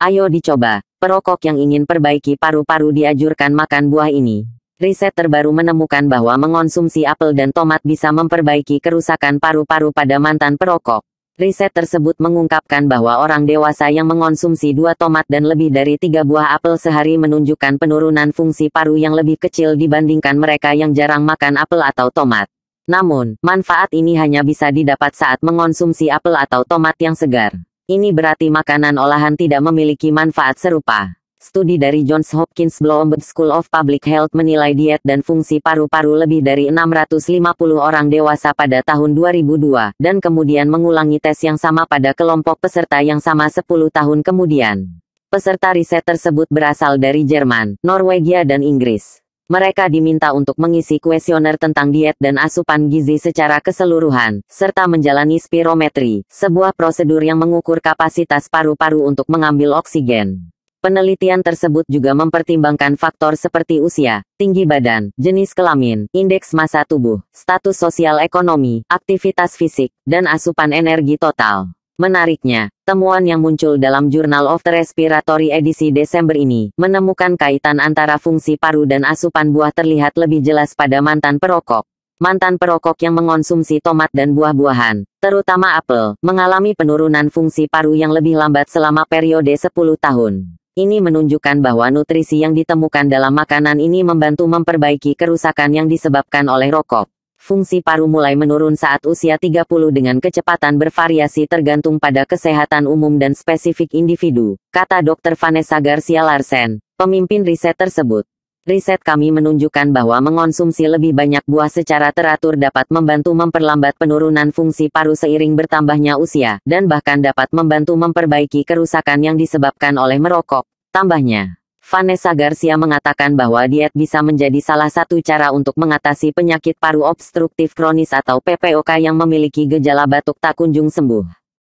Ayo dicoba, perokok yang ingin perbaiki paru-paru diajurkan makan buah ini. Riset terbaru menemukan bahwa mengonsumsi apel dan tomat bisa memperbaiki kerusakan paru-paru pada mantan perokok. Riset tersebut mengungkapkan bahwa orang dewasa yang mengonsumsi dua tomat dan lebih dari tiga buah apel sehari menunjukkan penurunan fungsi paru yang lebih kecil dibandingkan mereka yang jarang makan apel atau tomat. Namun, manfaat ini hanya bisa didapat saat mengonsumsi apel atau tomat yang segar. Ini berarti makanan olahan tidak memiliki manfaat serupa. Studi dari Johns Hopkins Bloomberg School of Public Health menilai diet dan fungsi paru-paru lebih dari 650 orang dewasa pada tahun 2002, dan kemudian mengulangi tes yang sama pada kelompok peserta yang sama 10 tahun kemudian. Peserta riset tersebut berasal dari Jerman, Norwegia dan Inggris. Mereka diminta untuk mengisi kuesioner tentang diet dan asupan gizi secara keseluruhan, serta menjalani spirometri, sebuah prosedur yang mengukur kapasitas paru-paru untuk mengambil oksigen. Penelitian tersebut juga mempertimbangkan faktor seperti usia, tinggi badan, jenis kelamin, indeks massa tubuh, status sosial ekonomi, aktivitas fisik, dan asupan energi total. Menariknya, temuan yang muncul dalam Journal of the Respiratory edisi Desember ini menemukan kaitan antara fungsi paru dan asupan buah terlihat lebih jelas pada mantan perokok. Mantan perokok yang mengonsumsi tomat dan buah-buahan, terutama apel, mengalami penurunan fungsi paru yang lebih lambat selama periode 10 tahun. Ini menunjukkan bahwa nutrisi yang ditemukan dalam makanan ini membantu memperbaiki kerusakan yang disebabkan oleh rokok fungsi paru mulai menurun saat usia 30 dengan kecepatan bervariasi tergantung pada kesehatan umum dan spesifik individu, kata Dr. Vanessa Garcia Larsen, pemimpin riset tersebut. Riset kami menunjukkan bahwa mengonsumsi lebih banyak buah secara teratur dapat membantu memperlambat penurunan fungsi paru seiring bertambahnya usia, dan bahkan dapat membantu memperbaiki kerusakan yang disebabkan oleh merokok, tambahnya. Vanessa Garcia mengatakan bahwa diet bisa menjadi salah satu cara untuk mengatasi penyakit paru obstruktif kronis atau PPOK yang memiliki gejala batuk tak kunjung sembuh.